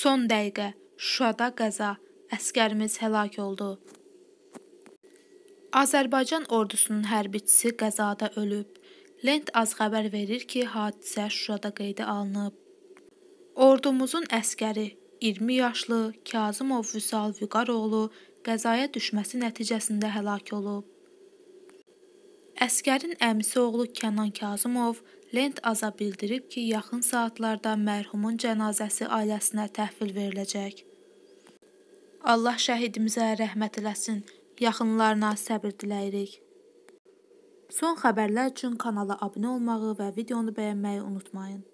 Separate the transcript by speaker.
Speaker 1: Son dəqiqə Şuşada qəza, əskərimiz həlak oldu. Azərbaycan ordusunun hərbiçisi qəzada ölüb. Lent az xəbər verir ki, hadisə Şuşada qeydə alınıb. Ordumuzun əskəri 20 yaşlı Kazımov Vüsal Vüqaroğlu qəzaya düşməsi nəticəsində həlak olub. Əsgərin əmisi oğlu Kənan Kazımov Lent Aza bildirib ki, yaxın saatlarda mərhumun cənazəsi ailəsinə təhvil veriləcək. Allah şəhidimizə rəhmət eləsin, yaxınlarına səbir diləyirik. Son xəbərlər üçün kanala abunə olmağı və videonu bəyənməyi unutmayın.